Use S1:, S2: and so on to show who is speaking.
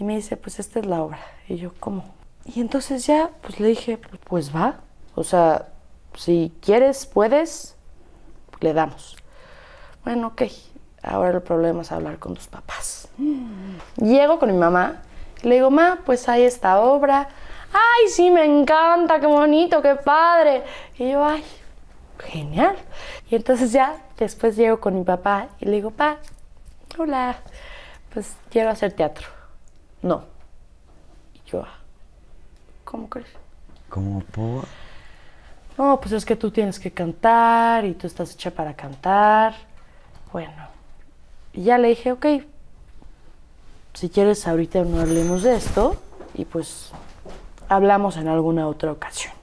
S1: Y me dice, pues esta es la obra. Y yo, ¿cómo? Y entonces ya, pues le dije, pues, va. O sea, si quieres, puedes, le damos. Bueno, ok. Ahora el problema es hablar con tus papás. Mm. Llego con mi mamá, le digo, ma, pues hay esta obra. Ay, sí, me encanta, qué bonito, qué padre. Y yo, ay, genial. Y entonces ya después llego
S2: con mi papá y le digo, pa, hola, pues quiero hacer teatro. No. Y yo, ah. ¿cómo crees?
S3: ¿Cómo puedo?
S1: No, pues es que tú tienes que cantar y tú estás hecha para cantar. Bueno, ya le dije, ok, si quieres ahorita no hablemos de esto y pues hablamos en alguna otra ocasión.